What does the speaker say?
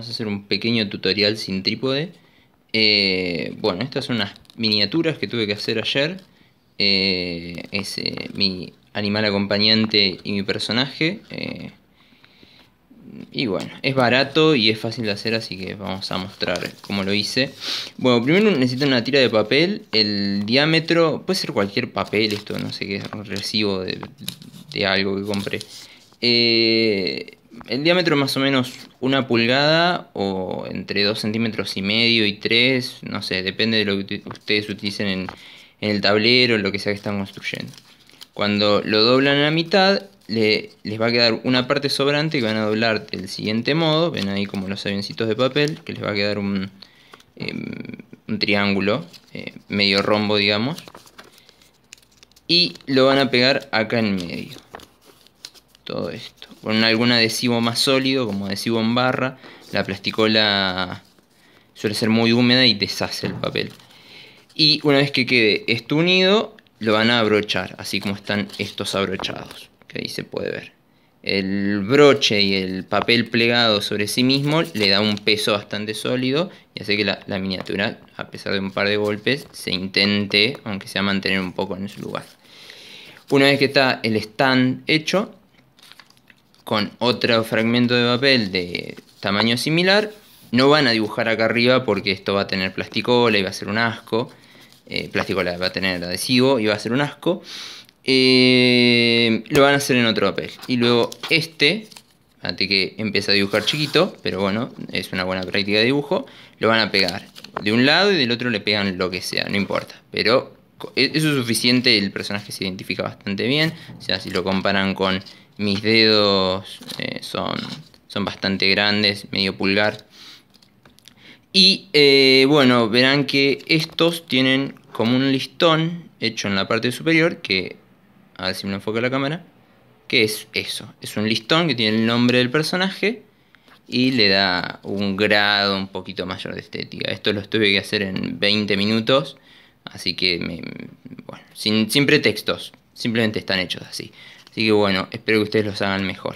Vamos a hacer un pequeño tutorial sin trípode. Eh, bueno, estas son unas miniaturas que tuve que hacer ayer. Eh, es eh, mi animal acompañante y mi personaje. y bueno, es barato y es fácil de hacer, así que vamos a mostrar cómo lo hice. Bueno, primero necesito una tira de papel. El diámetro, puede ser cualquier papel esto, no sé qué, recibo de, de algo que compré. Eh el diámetro más o menos una pulgada o entre dos centímetros y medio y 3, no sé, depende de lo que ustedes utilicen en, el tablero, lo que sea que están construyendo. Cuando lo doblan a la mitad, les va a quedar una parte sobrante que van a doblar del siguiente modo. Ven ahí como los avioncitos de papel, que les va a quedar un, em, triángulo, eh, medio rombo digamos. Y lo van a pegar acá en medio todo esto. Con algún adhesivo más sólido, como adhesivo en barra, la plasticola suele ser muy húmeda y deshace el papel. Y una vez que quede esto unido, lo van a abrochar, así como están estos abrochados, que ahí se puede ver. El broche y el papel plegado sobre sí mismo le da un peso bastante sólido y hace que la, la miniatura, a pesar de un par de golpes, se intente, aunque sea mantener un poco en su lugar. Una vez que está el stand hecho, con otro fragmento de papel de tamaño similar, no van a dibujar acá arriba porque esto va a tener plástico, y va a ser un asco. Plástico eh, plasticola va a tener adhesivo y va a ser un asco. Eh, lo van a hacer en otro papel. Y luego este, antes que empieza a dibujar chiquito, pero bueno, es una buena práctica de dibujo. Lo van a pegar de un lado y del otro le pegan lo que sea, no importa. Pero e-, eso es suficiente, el personaje se identifica bastante bien. O sea, si lo comparan con mis dedos, eh, son, son bastante grandes, medio pulgar. Y eh, bueno, verán que estos tienen como un listón hecho en la parte superior, que, a ver si me enfoca la cámara, que es eso, es un listón que tiene el nombre del personaje y le da un grado un poquito mayor de estética. Esto lo tuve que hacer en 20 minutos Así que, me, bueno, sin, sin pretextos, simplemente están hechos así. Así que bueno, espero que ustedes los hagan mejor.